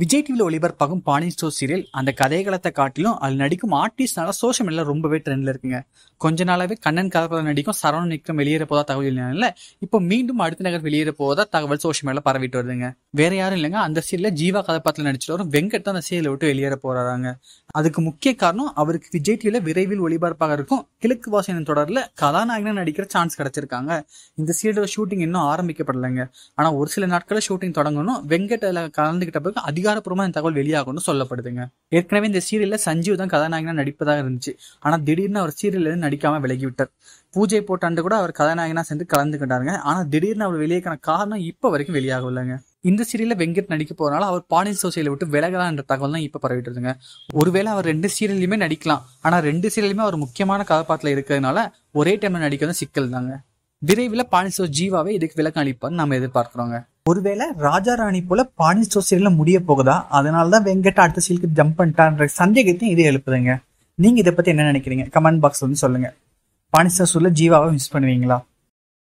விஜய் டிவியில் ஒளிபரப்பாகும் பாணி ஸ்டோர் சீரியல் அந்த கதைகளத்தை காட்டிலும் அதில் நடிக்கும் ஆர்டிஸ்ட்னால சோஷியல் மீடியா ரொம்பவே ட்ரெண்டில் இருக்குங்க கொஞ்ச நாளாவே கண்ணன் கதாபாத்திரம் நடிக்கும் சரவணன் நிக்கம் வெளியேற போதா தகவல் இல்லைனால இப்போ மீண்டும் அடுத்த நகர் வெளியேற போதா தகவல் சோஷியல் மீடியா பரவிட்டு வருதுங்க வேற யாரும் இல்லைங்க அந்த சீரியல ஜீவா கதாபாத்திரம் நடிச்சிட்டு வரும் வெங்கட் தான் அந்த சீரியலை விட்டு வெளியேற போறாங்க அதுக்கு முக்கிய காரணம் அவருக்கு விஜய் டிவியில விரைவில் ஒளிபரப்பாக இருக்கும் கிழக்கு வாசனம் தொடர்ல கதாநாயகனா நடிக்கிற சான்ஸ் கிடைச்சிருக்காங்க இந்த சீரியலோட ஷூட்டிங் இன்னும் ஆரம்பிக்கப்படலைங்க ஆனா ஒரு சில நாட்களில் ஷூட்டிங் தொடங்கணும் வெங்கட் அதில் கலந்துகிட்ட பிறகு அதிகாரப்பூர்வமா இந்த தகவல் வெளியாகும்னு சொல்லப்படுதுங்க ஏற்கனவே இந்த சீரியல்ல சஞ்சீவ் தான் கதாநாயகனா நடிப்பதாக இருந்துச்சு ஆனா திடீர்னு அவர் சீரியல்ல நடிக்காம விலகிவிட்டார் பூஜை போட்டாண்டு கூட அவர் கதாநாயகனா சேர்ந்து கலந்துக்கிட்டாருங்க ஆனா திடீர்னு அவர் வெளியேக்கான காரணம் இப்போ வரைக்கும் வெளியாகவில்லைங்க இந்த சீரியலில் வெங்கட் நடிக்க போறனால அவர் பாணி சோசியலை விட்டு என்ற தகவல் தான் இப்போ பரவிட்டு இருக்குங்க ஒருவேளை அவர் ரெண்டு சீரியல்லையுமே நடிக்கலாம் ஆனால் ரெண்டு சீரியலுமே அவர் முக்கியமான கதாபாத்திரத்தில் இருக்கிறதுனால ஒரே டைம்ல நடிக்க வந்து சிக்கல் தாங்க விரைவில் பாணிசோ ஜீவாவே இதுக்கு விளக்கம் அளிப்பார்னு நம்ம எதிர்பார்க்கிறோங்க ஒருவேளை ராஜா ராணி போல பாணிசோ சோ சீரியல்ல முடிய போகுதா அதனாலதான் தான் வெங்கட் அடுத்த சீலுக்கு ஜம்ப் பண்ணிட்டான்ற சந்தேகத்தையும் இதே எழுப்புதுங்க நீங்க இதை பத்தி என்ன நினைக்கிறீங்க கமெண்ட் பாக்ஸ் வந்து சொல்லுங்க பாணிசோ சூர்ல ஜீவாவை மிஸ் பண்ணுவீங்களா